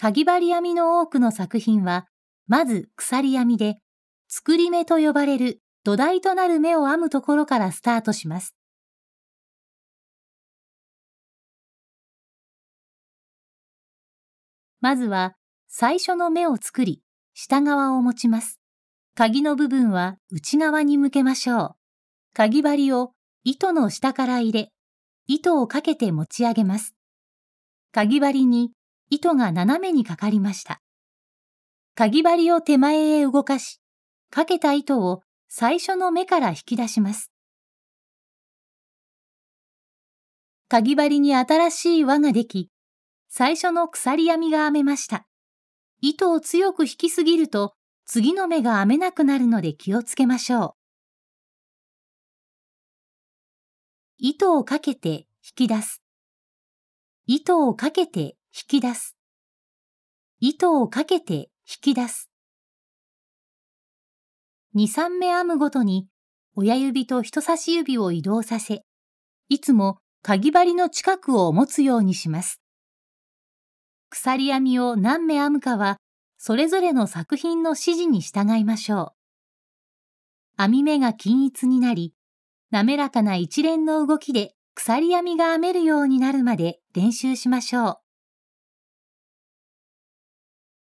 かぎ針編みの多くの作品は、まず鎖編みで、作り目と呼ばれる土台となる目を編むところからスタートします。まずは、最初の目を作り、下側を持ちます。鍵の部分は内側に向けましょう。鍵針を糸の下から入れ、糸をかけて持ち上げます。かぎ針に糸が斜めにかかりました。かぎ針を手前へ動かし、かけた糸を最初の目から引き出します。かぎ針に新しい輪ができ、最初の鎖編みが編めました。糸を強く引きすぎると、次の目が編めなくなるので気をつけましょう。糸をかけて引き出す。糸をかけて引き出す。糸をかけて引き出す。2、3目編むごとに親指と人差し指を移動させ、いつもかぎ針の近くを持つようにします。鎖編みを何目編むかは、それぞれの作品の指示に従いましょう。編み目が均一になり、滑らかな一連の動きで鎖編みが編めるようになるまで練習しましょう。